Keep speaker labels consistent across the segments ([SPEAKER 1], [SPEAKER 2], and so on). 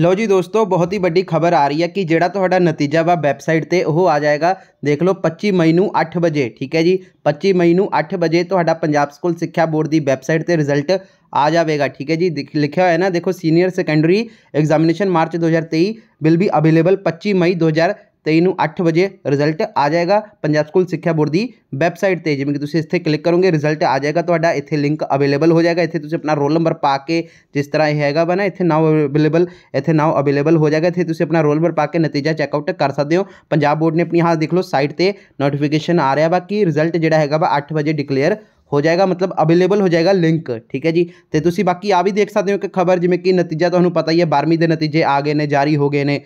[SPEAKER 1] लो जी दोस्तों बहुत ही बड़ी खबर आ रही है कि जोड़ा तो नतीजा वा वैबसाइट पर वह आ जाएगा देख लो पच्ची मई में अठ बजे ठीक है जी पच्ची मई में अठ बजे तोब स्कूल सिक्ख्या बोर्ड की वैबसाइट पर रिजल्ट आ जाएगा ठीक है जी लिखा हुआ है ना देखो सीनियर सैकेंडरी एग्जामीनेशन मार्च दो हज़ार तेई बिल भी अवेलेबल पच्ची मई दो हज़ार तो इन आठ बजे रिजल्ट आ जाएगा पंजाब स्कूल ਸਿੱਖਿਆ ਬੋਰਡ ਦੀ ਵੈਬਸਾਈਟ ਤੇ ਜਿਵੇਂ ਕਿ ਤੁਸੀਂ ਇੱਥੇ ਕਲਿੱਕ ਕਰੋਗੇ ਰਿਜ਼ਲਟ ਆ ਜਾਏਗਾ ਤੁਹਾਡਾ ਇੱਥੇ ਲਿੰਕ ਅਵੇਲੇਬਲ ਹੋ ਜਾਏਗਾ ਇੱਥੇ ਤੁਸੀਂ ਆਪਣਾ ਰੋਲ ਨੰਬਰ ਪਾ ਕੇ ਜਿਸ ਤਰ੍ਹਾਂ ਇਹ ਹੈਗਾ ਬਣਾ ਇੱਥੇ ਨਾਓ ਅਵੇਲੇਬਲ ਇੱਥੇ ਨਾਓ ਅਵੇਲੇਬਲ ਹੋ ਜਾਏਗਾ ਇੱਥੇ ਤੁਸੀਂ ਆਪਣਾ ਰੋਲ ਨੰਬਰ ਪਾ ਕੇ ਨਤੀਜਾ ਚੈੱਕਆਊਟ ਕਰ ਸਕਦੇ ਹੋ ਪੰਜਾਬ ਬੋਰਡ ਨੇ ਆਪਣੀ ਹਾਲ ਦੇਖ ਲਓ ਸਾਈਟ ਤੇ ਨੋਟੀਫਿਕੇਸ਼ਨ ਆ ਰਿਹਾ ਵਾ ਕਿ ਰਿਜ਼ਲਟ ਜਿਹੜਾ ਹੈਗਾ ਵਾ 8 ਵਜੇ ਡਿਕਲੇਅਰ ਹੋ ਜਾਏਗਾ ਮਤਲਬ ਅਵੇਲੇਬਲ ਹੋ ਜਾਏਗਾ ਲਿੰਕ ਠੀਕ ਹੈ ਜੀ ਤੇ ਤੁਸੀਂ ਬਾਕੀ ਆ ਵੀ ਦੇਖ ਸਕਦੇ ਹੋ ਕਿ ਖਬਰ ਜਿਵੇਂ ਕਿ ਨਤੀਜਾ ਤੁਹਾਨੂੰ ਪਤਾ ਹੀ ਹੈ 12ਵੀਂ ਦੇ ਨਤੀਜੇ ਆ ਗਏ ਨੇ ਜਾਰੀ ਹੋ ਗਏ ਨੇ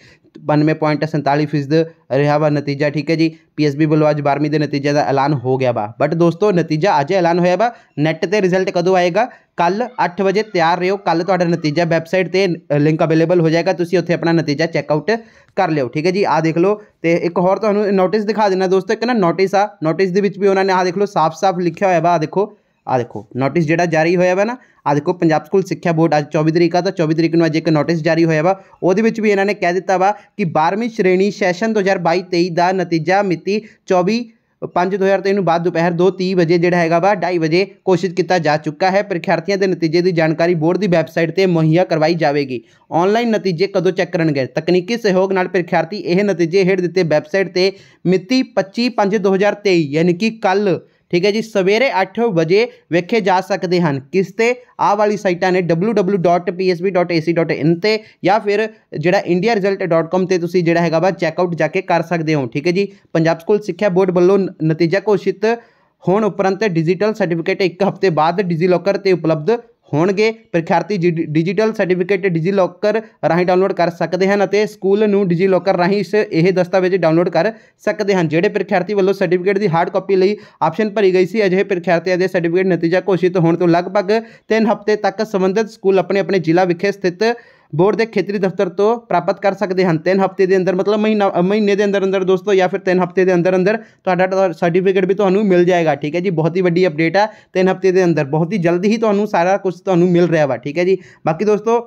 [SPEAKER 1] ਬਾਨਵੇਂ ਪੁਆਇੰਟ 47% ਰਿਹਾ ਵਾ ਨਤੀਜਾ ਠੀਕ ਹੈ ਜੀ ਪੀਐਸਬੀ ਵੱਲੋਂ ਅੱਜ 12ਵੀਂ ਦੇ ਨਤੀਜੇ ਦਾ ਐਲਾਨ ਹੋ ਗਿਆ ਵਾ ਬਟ ਦੋਸਤੋ ਨਤੀਜਾ ਅੱਜ ਐਲਾਨ ਹੋਇਆ ਵਾ ਨੈਟ ਤੇ ਰਿਜ਼ਲਟ ਕਦੋਂ ਆਏਗਾ ਕੱਲ 8 ਵਜੇ ਤਿਆਰ ਰਹੋ ਕੱਲ ਤੁਹਾਡਾ ਨਤੀਜਾ ਵੈਬਸਾਈਟ ਤੇ ਲਿੰਕ ਅਵੇਲੇਬਲ ਹੋ ਜਾਏਗਾ ਤੁਸੀਂ ਉੱਥੇ ਆਪਣਾ ਨਤੀਜਾ ਚੈੱਕ ਆਊਟ ਕਰ ਲਿਓ ਠੀਕ ਹੈ ਜੀ ਆ ਦੇਖ ਲਓ ਤੇ ਇੱਕ ਹੋਰ ਤੁਹਾਨੂੰ ਨੋਟਿਸ ਦਿਖਾ ਦੇਣਾ ਦੋਸਤੋ ਇੱਕ ਨਾ ਨੋਟਿਸ ਆ ਨੋਟਿਸ ਦੇ ਵਿੱਚ ਵੀ ਉਹਨਾਂ ਨੇ ਆ ਦੇਖ ਲਓ ਸਾਫ਼-ਸਾਫ਼ ਲਿਖਿਆ ਹੋਇਆ ਵਾ ਆ ਦੇਖੋ ਆ ਦੇਖੋ ਨੋਟਿਸ ਜਿਹੜਾ ਜਾਰੀ ਹੋਇਆ ਵਾ ਨਾ ਆ ਦੇਖੋ ਪੰਜਾਬ ਸਕੂਲ ਸਿੱਖਿਆ ਬੋਰਡ ਅੱਜ 24 ਤਰੀਕ ਆ ਤਾਂ 24 ਤਰੀਕ ਨੂੰ ਅੱਜ ਇੱਕ ਨੋਟਿਸ ਜਾਰੀ ਹੋਇਆ ਵਾ ਉਹਦੇ ਵਿੱਚ ਵੀ ਇਹਨਾਂ ਨੇ ਕਹਿ ਦਿੱਤਾ ਵਾ ਕਿ 12ਵੀਂ ਸ਼੍ਰੇਣੀ ਸੈਸ਼ਨ 2022-23 ਦਾ ਨਤੀਜਾ ਮਿਤੀ 24 5 2023 ਨੂੰ ਬਾਅਦ ਦੁਪਹਿਰ 2:30 ਵਜੇ ਜਿਹੜਾ ਹੈਗਾ ਵਾ 2:30 ਵਜੇ ਕੋਸ਼ਿਸ਼ ਕੀਤਾ ਜਾ ਚੁੱਕਾ ਹੈ ਪ੍ਰੀਖਿਆਰਥੀਆਂ ਦੇ ਨਤੀਜੇ ਦੀ ਜਾਣਕਾਰੀ ਬੋਰਡ ਦੀ ਵੈਬਸਾਈਟ ਤੇ ਮੁਹੱਈਆ ਕਰਵਾਈ ਜਾਵੇਗੀ ਆਨਲਾਈਨ ਨਤੀਜੇ ਕਦੋਂ ਚੈੱਕ ਕਰਨਗੇ ਤਕਨੀਕੀ ਸਹਿਯੋਗ ਨਾਲ ਪ੍ਰੀਖਿਆਰਥੀ ਇਹ ਨਤੀਜੇ ਹੇਠ ਦਿੱਤੇ ਵੈਬਸਾਈਟ ਤੇ ਮਿਤੀ 25 5 2023 ਯਾਨੀ ਕਿ ਕੱਲ ਠੀਕ ਹੈ ਜੀ ਸਵੇਰੇ 8 ਵਜੇ ਵੇਖੇ ਜਾ ਸਕਦੇ ਹਨ ਕਿਸ ਤੇ ਆਹ ਵਾਲੀ ਸਾਈਟਾਂ ਨੇ www.psb.ac.in ਤੇ ਜਾਂ ਫਿਰ ਜਿਹੜਾ indiaresult.com ਤੇ ਤੁਸੀਂ ਜਿਹੜਾ ਹੈਗਾ ਵਾ ਚੈੱਕ ਆਊਟ ਜਾ ਕੇ ਕਰ ਸਕਦੇ ਹੋ ਠੀਕ ਹੈ ਜੀ ਪੰਜਾਬ ਸਕੂਲ ਸਿੱਖਿਆ ਬੋਰਡ ਵੱਲੋਂ ਨਤੀਜਾ ਘੋਸ਼ਿਤ ਹੋਣ ਉਪਰੰਤ ਡਿਜੀਟਲ ਸਰਟੀਫਿਕੇਟ ਇੱਕ ਹਫ਼ਤੇ ਬਾਅਦ ਡਿਜੀਲੋਕਰ ਤੇ ਉਪਲਬਧ ਹੋਣਗੇ ਪ੍ਰੀਖਿਆਰਥੀ ਡਿਜੀਟਲ ਸਰਟੀਫਿਕੇਟ ਡਿਜੀ ਲੋਕਰ ਰਾਹੀਂ ਡਾਊਨਲੋਡ ਕਰ ਸਕਦੇ ਹਨ ਅਤੇ ਸਕੂਲ ਨੂੰ ਡਿਜੀ ਲੋਕਰ ਰਾਹੀਂ ਇਸ ਇਹ ਦਸਤਾਵੇਜ਼ ਡਾਊਨਲੋਡ ਕਰ ਸਕਦੇ ਹਨ ਜਿਹੜੇ ਪ੍ਰੀਖਿਆਰਥੀ ਵੱਲੋਂ ਸਰਟੀਫਿਕੇਟ ਦੀ ਹਾਰਡ ਕਾਪੀ ਲਈ ਆਪਸ਼ਨ ਭਰੀ ਗਈ ਸੀ ਅਜਿਹੇ ਪ੍ਰੀਖਿਆਰਥੀਆਂ ਦੇ ਸਰਟੀਫਿਕੇਟ ਨਤੀਜਾ ਘੋਸ਼ਿਤ ਹੋਣ ਤੋਂ ਲਗਭਗ 3 ਹਫ਼ਤੇ ਤੱਕ ਸੰਬੰਧਿਤ ਸਕੂਲ ਆਪਣੇ ਆਪਣੇ ਜ਼ਿਲ੍ਹਾ ਵਿਖੇ ਸਥਿਤ ਬੋਰਡ ਦੇ ਖੇਤਰੀ ਦਫ਼ਤਰ ਤੋਂ ਪ੍ਰਾਪਤ ਕਰ ਸਕਦੇ ਹਨ 3 ਹਫ਼ਤੇ ਦੇ ਅੰਦਰ ਮਤਲਬ ਮਹੀਨਾ ਮਹੀਨੇ ਦੇ ਅੰਦਰ ਅੰਦਰ ਦੋਸਤੋ ਜਾਂ ਫਿਰ 3 ਹਫ਼ਤੇ ਦੇ ਅੰਦਰ ਅੰਦਰ ਤੁਹਾਡਾ ਸਰਟੀਫਿਕੇਟ ਵੀ ਤੁਹਾਨੂੰ ਮਿਲ ਜਾਏਗਾ ਠੀਕ ਹੈ ਜੀ ਬਹੁਤ ਹੀ ਵੱਡੀ ਅਪਡੇਟ ਆ 3 ਹਫ਼ਤੇ ਦੇ ਅੰਦਰ ਬਹੁਤ ਹੀ ਜਲਦੀ ਹੀ ਤੁਹਾਨੂੰ ਸਾਰਾ ਕੁਝ ਤੁਹਾਨੂੰ ਮਿਲ ਰਿਹਾ ਵਾ ਠੀਕ ਹੈ ਜੀ ਬਾਕੀ ਦੋਸਤੋ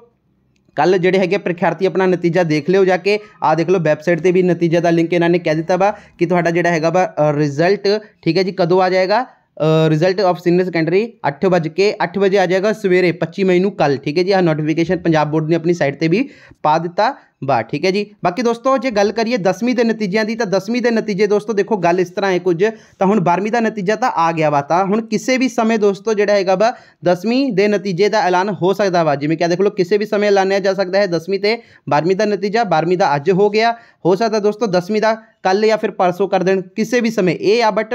[SPEAKER 1] ਕੱਲ ਜਿਹੜੇ ਹੈਗੇ ਪ੍ਰੀਖਿਆਰਥੀ ਆਪਣਾ ਨਤੀਜਾ ਦੇਖ ਲਿਓ ਜਾ ਕੇ ਆ ਦੇਖ ਲਓ ਵੈਬਸਾਈਟ ਤੇ ਵੀ ਨਤੀਜਾ ਦਾ ਲਿੰਕ ਇਹਨਾਂ ਨੇ ਕਹਿ ਦਿੱਤਾ ਵਾ ਕਿ ਤੁਹਾਡਾ ਜਿਹੜਾ ਹੈਗਾ ਵਾ ਰਿਜ਼ਲਟ ਠੀਕ ਹੈ ਜੀ ਕਦੋਂ ਆ ਜਾਏਗਾ रिजल्ट ऑफ सीनियर सेकेंडरी अठ बज के अठ बजे आ जाएगा सवेरे पच्ची मई ਨੂੰ कल ठीक है जी ਆ ਨੋਟੀਫਿਕੇਸ਼ਨ ਪੰਜਾਬ ਬੋਰਡ ਨੇ ਆਪਣੀ ਸਾਈਟ ਤੇ ਵੀ ਪਾ ਦਿੱਤਾ वाह ठीक है जी बाकी दोस्तों जो गल करिए दसवीं के नतीजे की तो दसवीं के नतीजे दोस्तों देखो गल इस तरह है कुछ तो हूँ बारहवीं का नतीजा तो आ गया वा तो हूँ किसी भी समय दोस्तों जोड़ा है वा दसवीं के नतीजे का ऐलान हो सकता वा जिमें क्या देख लो किसी भी समय ऐलान जा सकता है दसवीं से बारहवीं का नतीजा बारहवीं का अज हो गया हो सकता दोस्तों दसवीं का कल या फिर परसों कर दिन किसी भी समय ये आ बट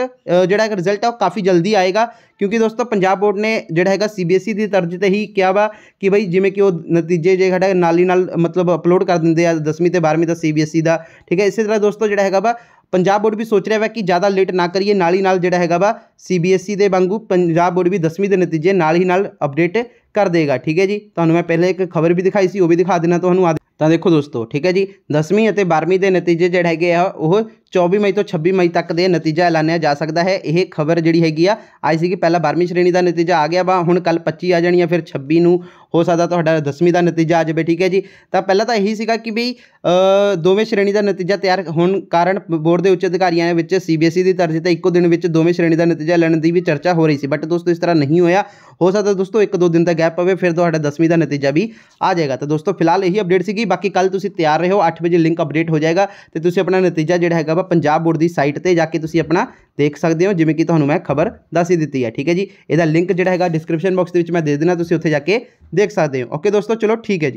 [SPEAKER 1] जोड़ा रिजल्ट है वह काफ़ी जल्दी आएगा क्योंकि दोस्तों पंजाब बोर्ड ने जोड़ा है C B S E e की तर्ज पर ही किया वा कि भाई जिमें कि नतीजे जो है नाली नाल मतलब अपलोड कर देंगे ਹੁੰਦੇ ਆ 10ਵੀਂ ਤੇ 12ਵੀਂ ਦਾ ਸੀਬੀਐਸਈ ਦਾ ਠੀਕ ਹੈ ਇਸੇ ਤਰ੍ਹਾਂ ਦੋਸਤੋ ਜਿਹੜਾ ਹੈਗਾ ਵਾ ਪੰਜਾਬ ਬੋਰਡ ਵੀ ਸੋਚ ਰਿਹਾ ਵਾ ਕਿ ਜ਼ਿਆਦਾ ਲੇਟ ਨਾ ਕਰੀਏ ਨਾਲ ਹੀ ਨਾਲ ਜਿਹੜਾ ਹੈਗਾ ਵਾ ਸੀਬੀਐਸਈ ਦੇ ਵਾਂਗੂ ਪੰਜਾਬ ਬੋਰਡ ਵੀ 10ਵੀਂ ਦੇ ਨਤੀਜੇ ਨਾਲ ਹੀ ਨਾਲ ਅਪਡੇਟ ਕਰ ਦੇਗਾ ਠੀਕ ਹੈ ਜੀ ਤੁਹਾਨੂੰ ਮੈਂ ਪਹਿਲੇ ਇੱਕ ਖਬਰ ਵੀ ਦਿਖਾਈ ਸੀ ਉਹ ਵੀ ਦਿਖਾ ਦੇਣਾ ਤੁਹਾਨੂੰ ਤਾਂ ਦੇਖੋ ਦੋਸਤੋ ਠੀਕ ਹੈ ਜੀ 10ਵੀਂ ਅਤੇ 12ਵੀਂ ਦੇ ਨਤੀਜੇ ਜਿਹੜੇ ਹੈਗੇ ਆ ਉਹ 24 ਮਈ ਤੋਂ 26 ਮਈ ਤੱਕ ਦੇ ਨਤੀਜਾ ਐਲਾਨਿਆ ਜਾ ਸਕਦਾ ਹੈ ਇਹ ਖਬਰ ਜਿਹੜੀ ਹੈਗੀ ਆ ਆਈ ਸੀ ਕਿ ਪਹਿਲਾਂ 12ਵੀਂ ਸ਼੍ਰੇਣੀ ਦਾ ਨਤੀਜਾ ਆ ਗਿਆ ਵਾ ਹੁਣ ਕੱਲ 25 ਆ ਜਾਣੀ ਆ ਫਿਰ 26 ਨੂੰ ਹੋ ਸਕਦਾ ਤੁਹਾਡਾ 10ਵੀਂ ਦਾ ਨਤੀਜਾ ਆ ਜਾਵੇ ਠੀਕ ਹੈ ਜੀ ਤਾਂ ਪਹਿਲਾਂ ਤਾਂ ਇਹੀ ਸੀਗਾ ਕਿ ਵੀ ਦੋਵੇਂ ਸ਼੍ਰੇਣੀ ਦਾ ਨਤੀਜਾ ਤਿਆਰ ਹੋਣ ਕਾਰਨ ਬੋਰਡ ਦੇ ਉੱਚ ਅਧਿਕਾਰੀਆਂ ਦੇ ਵਿੱਚ ਸੀਬੀਐਸਈ ਦੀ ਤਰਜ਼ ਤੇ ਇੱਕੋ ਦਿਨ ਵਿੱਚ ਦੋਵੇਂ ਸ਼੍ਰੇਣੀ ਦਾ ਨਤੀਜਾ ਲੈਣ ਦੀ ਵੀ ਚਰਚਾ ਹੋ ਰਹੀ ਸੀ ਬਟ ਦੋਸਤੋ ਇਸ ਤਰ੍ਹਾਂ ਨਹੀਂ ਹੋਇਆ ਹੋ ਸਕਦਾ ਦੋਸਤੋ ਇੱਕ ਦੋ ਦਿਨ ਦਾ ਗੈਪ ਪਵੇ ਫਿਰ ਤੁਹਾਡਾ 10ਵੀਂ ਦਾ ਨਤੀਜਾ ਵੀ ਆ ਜਾਏਗਾ ਤਾਂ ਦੋਸਤੋ ਫਿਲਹਾਲ ਇਹੀ ਅਪਡੇਟ ਸੀਗੀ ਬਾਕੀ ਕੱਲ ਤੁਸੀਂ ਤਿਆਰ ਰਹੋ 8 ਵਜੇ ਲਿੰਕ ਅਪਡੇਟ ਹੋ ਜਾਏਗਾ ਤੇ ਤੁਸੀਂ ਆਪਣਾ ਨਤੀਜਾ ਜਿਹੜਾ ਹੈਗਾ ਵਾ ਪੰਜਾਬ ਬੋਰਡ ਦੀ ਸਾਈਟ ਤੇ ਜਾ ਕੇ ਤੁਸੀਂ ਆਪਣਾ ਦੇਖ ਸਕਦੇ ਹੋ ਜਿਵੇਂ ਕਿ ਤੁਹਾਨੂੰ ਮੈਂ ਖਬਰ ਦੱਸ ਹੀ ਦਿੱਤੀ ਹੈ ਠੀਕ ਹੈ ਜੀ ਇਹਦਾ ਲਿੰਕ ਜਿਹੜਾ ਹੈਗਾ ਡਿਸਕ੍ਰਿਪਸ਼ਨ ਬਾਕਸ ਦੇ ਵਿੱਚ ਮੈਂ ਦੇ ਦੇਣਾ ਤੁਸੀਂ ਉੱਥੇ ਜਾ ਕੇ ਦੇਖ ਸਕਦੇ ਹੋ ਓਕੇ ਦੋਸਤੋ ਚਲੋ ਠੀਕ ਹੈ ਜੀ